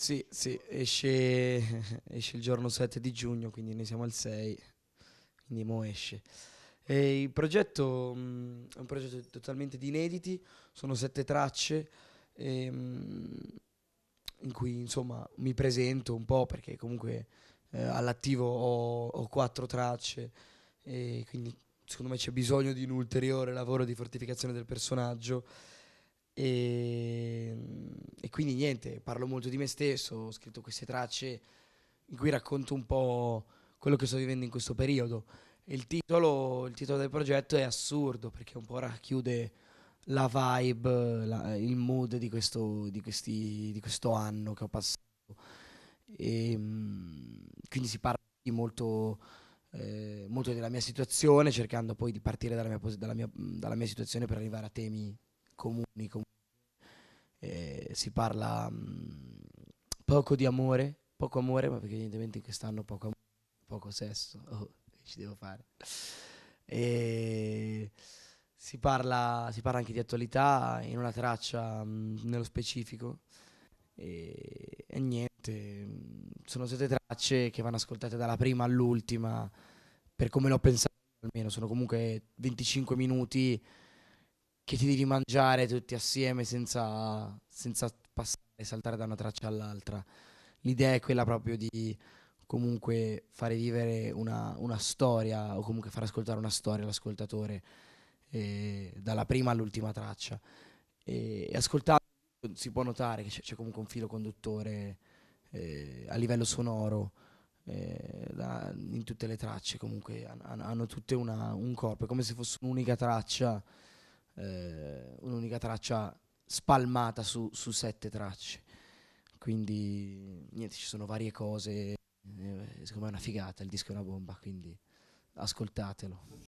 Sì, sì, esce, esce il giorno 7 di giugno, quindi noi siamo al 6, quindi mo esce. E il progetto mh, mm, è un progetto totalmente di inediti, sono sette tracce e, ehm, mh, in cui insomma mi presento un po' perché comunque eh, all'attivo ho, ho, quattro tracce e quindi secondo me c'è bisogno di un ulteriore lavoro di fortificazione del personaggio e quindi niente, parlo molto di me stesso, ho scritto queste tracce in cui racconto un po' quello che sto vivendo in questo periodo. Il titolo, il titolo del progetto è assurdo perché un po' racchiude la vibe, la, il mood di questo, di, questi, di questo, anno che ho passato. E, ehm, quindi si parla molto, eh, molto, della mia situazione, cercando poi di partire dalla mia, dalla mia, dalla mia situazione per arrivare a temi comuni, comuni eh, si parla mh, mm, poco di amore, poco amore, ma perché evidentemente in quest'anno poco amore, poco sesso, oh, ci devo fare. E si parla, si parla anche di attualità in una traccia mh, mm, nello specifico e, e niente, mm, sono state tracce che vanno ascoltate dalla prima all'ultima, per come l'ho pensato almeno, sono comunque 25 minuti che ti devi mangiare tutti assieme senza, senza passare, saltare da una traccia all'altra. L'idea è quella proprio di comunque fare vivere una, una storia o comunque far ascoltare una storia all'ascoltatore eh, dalla prima all'ultima traccia. E, e ascoltando si può notare che c'è, c'è comunque un filo conduttore eh, a livello sonoro eh, da, in tutte le tracce, comunque hanno, hanno tutte una, un corpo, è come se fosse un'unica traccia eh, un'unica traccia spalmata su, su, sette tracce. Quindi niente, ci sono varie cose, eh, secondo me è una figata, il disco è una bomba, quindi ascoltatelo.